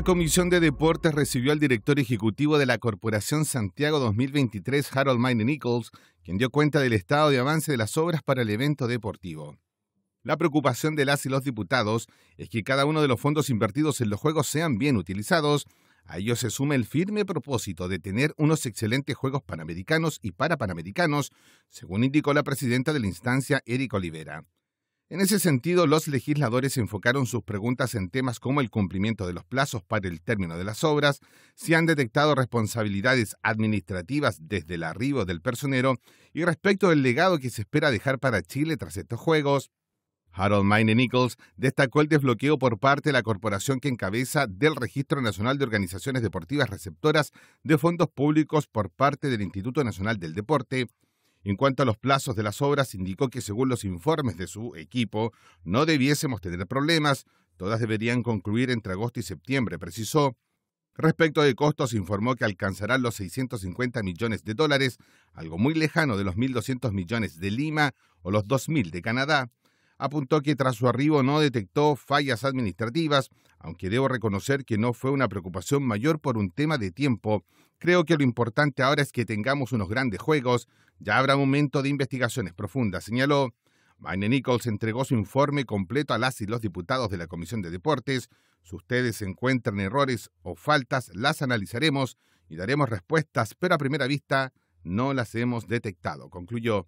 La Comisión de Deportes recibió al director ejecutivo de la Corporación Santiago 2023, Harold Mine Nichols, quien dio cuenta del estado de avance de las obras para el evento deportivo. La preocupación de las y los diputados es que cada uno de los fondos invertidos en los Juegos sean bien utilizados. A ello se suma el firme propósito de tener unos excelentes Juegos Panamericanos y Parapanamericanos, según indicó la presidenta de la instancia, Eric Olivera. En ese sentido, los legisladores enfocaron sus preguntas en temas como el cumplimiento de los plazos para el término de las obras, si han detectado responsabilidades administrativas desde el arribo del personero y respecto del legado que se espera dejar para Chile tras estos Juegos. Harold Maine Nichols destacó el desbloqueo por parte de la corporación que encabeza del Registro Nacional de Organizaciones Deportivas Receptoras de Fondos Públicos por parte del Instituto Nacional del Deporte, en cuanto a los plazos de las obras, indicó que según los informes de su equipo, no debiésemos tener problemas, todas deberían concluir entre agosto y septiembre, precisó. Respecto de costos, informó que alcanzarán los 650 millones de dólares, algo muy lejano de los 1.200 millones de Lima o los 2.000 de Canadá. Apuntó que tras su arribo no detectó fallas administrativas, aunque debo reconocer que no fue una preocupación mayor por un tema de tiempo, Creo que lo importante ahora es que tengamos unos grandes juegos, ya habrá momento de investigaciones profundas, señaló. Maine Nichols entregó su informe completo a las y los diputados de la Comisión de Deportes. Si ustedes encuentran errores o faltas, las analizaremos y daremos respuestas, pero a primera vista no las hemos detectado, concluyó.